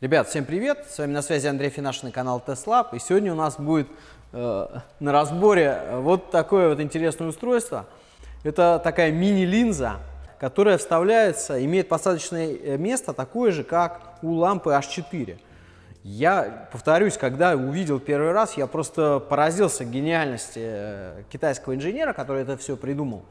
Ребят, всем привет! С вами на связи Андрей Финашин и канал TestLab. И сегодня у нас будет э, на разборе э, вот такое вот интересное устройство. Это такая мини-линза, которая вставляется, имеет посадочное э, место такое же, как у лампы H4. Я повторюсь, когда увидел первый раз, я просто поразился гениальности э, китайского инженера, который это все придумал.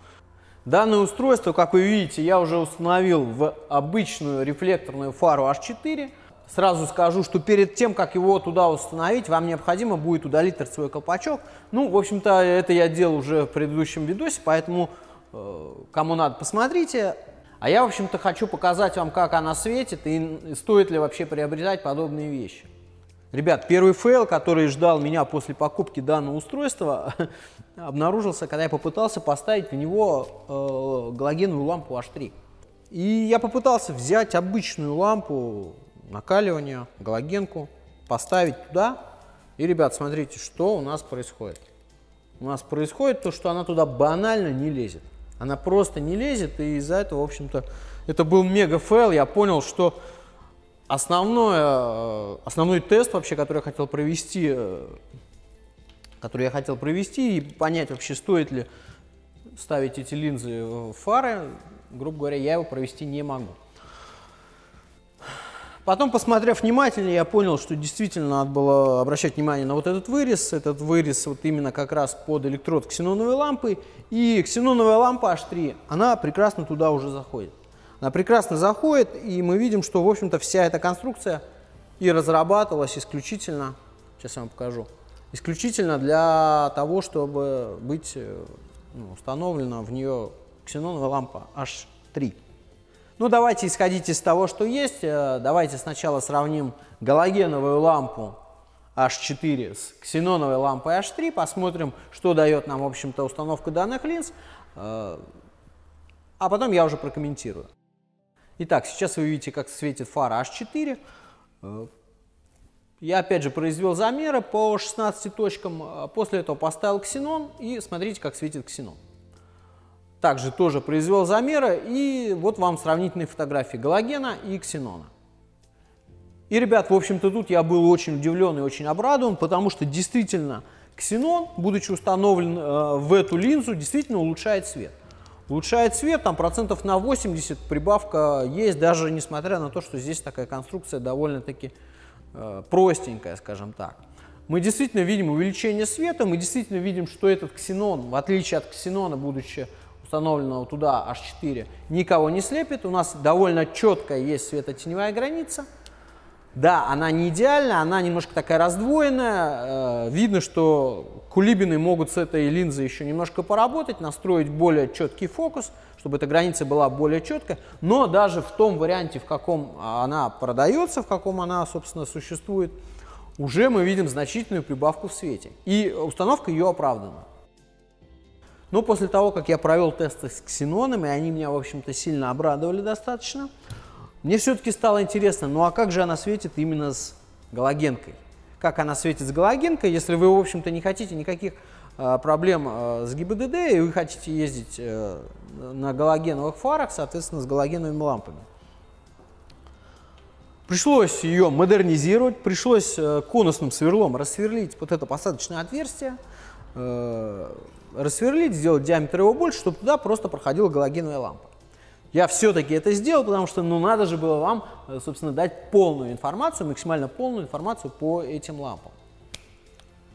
Данное устройство, как вы видите, я уже установил в обычную рефлекторную фару H4 – Сразу скажу, что перед тем, как его туда установить, вам необходимо будет удалить торцевой колпачок. Ну, в общем-то, это я делал уже в предыдущем видосе, поэтому э, кому надо, посмотрите. А я, в общем-то, хочу показать вам, как она светит и стоит ли вообще приобретать подобные вещи. Ребят, первый фейл, который ждал меня после покупки данного устройства, обнаружился, когда я попытался поставить в него э, галогеновую лампу H3. И я попытался взять обычную лампу накаливания галогенку, поставить туда. И, ребят, смотрите, что у нас происходит. У нас происходит то, что она туда банально не лезет. Она просто не лезет, и из-за этого, в общем-то, это был мега фейл. Я понял, что основное, э, основной тест вообще, который я хотел провести, э, который я хотел провести и понять вообще, стоит ли ставить эти линзы в фары, грубо говоря, я его провести не могу. Потом, посмотрев внимательнее, я понял, что действительно надо было обращать внимание на вот этот вырез. Этот вырез вот именно как раз под электрод ксеноновой лампы. И ксеноновая лампа H3, она прекрасно туда уже заходит. Она прекрасно заходит, и мы видим, что, в общем-то, вся эта конструкция и разрабатывалась исключительно, сейчас я вам покажу, исключительно для того, чтобы быть э, ну, установлена в нее ксеноновая лампа H3. Ну, давайте исходить из того, что есть. Э, давайте сначала сравним галогеновую лампу H4 с ксеноновой лампой H3, посмотрим, что дает нам, в общем-то, установка данных линз, э, а потом я уже прокомментирую. Итак, сейчас вы видите, как светит фара H4. Э, я опять же произвел замеры по 16 точкам, после этого поставил ксенон и смотрите, как светит ксенон также тоже произвел замеры, и вот вам сравнительные фотографии галогена и ксенона. И, ребят, в общем-то, тут я был очень удивлен и очень обрадован, потому что действительно ксенон, будучи установлен э, в эту линзу, действительно улучшает свет. Улучшает свет, там процентов на 80 прибавка есть, даже несмотря на то, что здесь такая конструкция довольно-таки э, простенькая, скажем так. Мы действительно видим увеличение света, мы действительно видим, что этот ксенон, в отличие от ксенона, будучи установленного туда H4, никого не слепит. У нас довольно четкая есть светотеневая граница. Да, она не идеальна она немножко такая раздвоенная. Э, видно, что кулибины могут с этой линзой еще немножко поработать, настроить более четкий фокус, чтобы эта граница была более четкая. Но даже в том варианте, в каком она продается, в каком она, собственно, существует, уже мы видим значительную прибавку в свете. И установка ее оправдана. Но после того, как я провел тесты с ксенонами, они меня, в общем-то, сильно обрадовали достаточно, мне все-таки стало интересно, ну а как же она светит именно с галогенкой? Как она светит с галогенкой, если вы, в общем-то, не хотите никаких э, проблем э, с ГИБДД, и вы хотите ездить э, на галогеновых фарах, соответственно, с галогеновыми лампами? Пришлось ее модернизировать, пришлось э, конусным сверлом рассверлить вот это посадочное отверстие, э, рассверлить, сделать диаметр его больше, чтобы туда просто проходила галогеновая лампа. Я все-таки это сделал, потому что ну, надо же было вам, э, собственно, дать полную информацию, максимально полную информацию по этим лампам.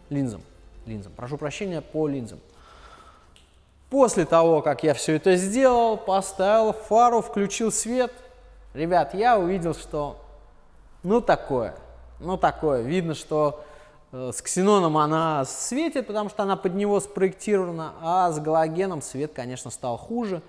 Линзам. линзам. Прошу прощения, по линзам. После того, как я все это сделал, поставил фару, включил свет, ребят, я увидел, что ну такое, ну такое. Видно, что Э, с ксеноном она светит, потому что она под него спроектирована, а с галогеном свет, конечно, стал хуже.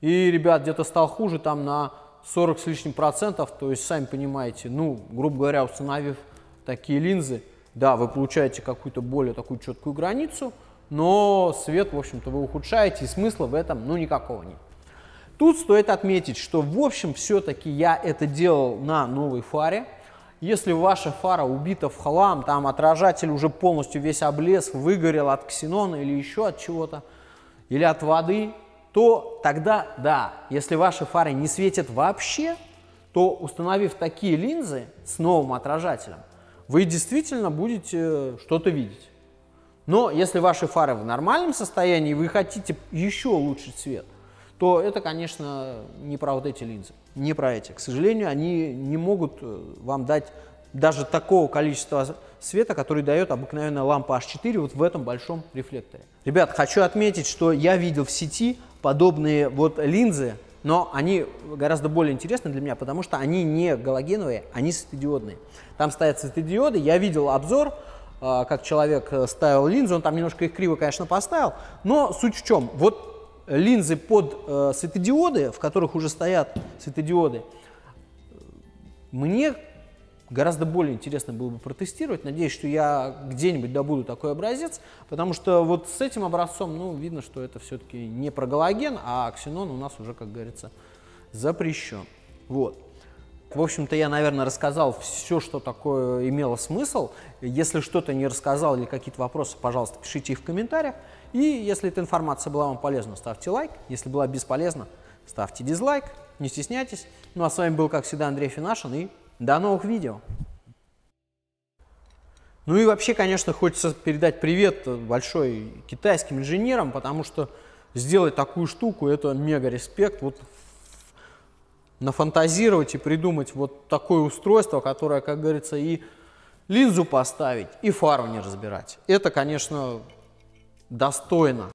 И, ребят, где-то стал хуже там на 40 с лишним процентов, то есть, сами понимаете, ну, грубо говоря, установив такие линзы, да, вы получаете какую-то более такую четкую границу, но свет, в общем-то, вы ухудшаете, и смысла в этом, ну, никакого нет. Тут стоит отметить, что, в общем, все-таки я это делал на новой фаре, если ваша фара убита в хлам, там отражатель уже полностью весь облез, выгорел от ксенона или еще от чего-то, или от воды, то тогда да, если ваши фары не светят вообще, то установив такие линзы с новым отражателем, вы действительно будете э, что-то видеть. Но если ваши фары в нормальном состоянии, вы хотите еще улучшить свет, то это, конечно, не про вот эти линзы, не про эти. К сожалению, они не могут э, вам дать даже такого количества света, который дает обыкновенная лампа H4 вот в этом большом рефлекторе. Ребят, хочу отметить, что я видел в сети подобные вот линзы, но они гораздо более интересны для меня, потому что они не галогеновые, они светодиодные. Там стоят светодиоды, я видел обзор, а, как человек э, ставил линзу, он там немножко их криво, конечно, поставил, но суть в чем, вот линзы под э, светодиоды, в которых уже стоят светодиоды, мне гораздо более интересно было бы протестировать. Надеюсь, что я где-нибудь добуду такой образец, потому что вот с этим образцом, ну, видно, что это все-таки не прогалоген, а ксенон у нас уже, как говорится, запрещен. Вот. В общем-то, я, наверное, рассказал все, что такое имело смысл. Если что-то не рассказал или какие-то вопросы, пожалуйста, пишите их в комментариях. И если эта информация была вам полезна, ставьте лайк. Если была бесполезна, ставьте дизлайк. Не стесняйтесь. Ну а с вами был, как всегда, Андрей Финашин. И до новых видео. Ну и вообще, конечно, хочется передать привет большой китайским инженерам, потому что сделать такую штуку – это мега респект. Вот нафантазировать и придумать вот такое устройство, которое, как говорится, и линзу поставить, и фару не разбирать. Это, конечно, достойно.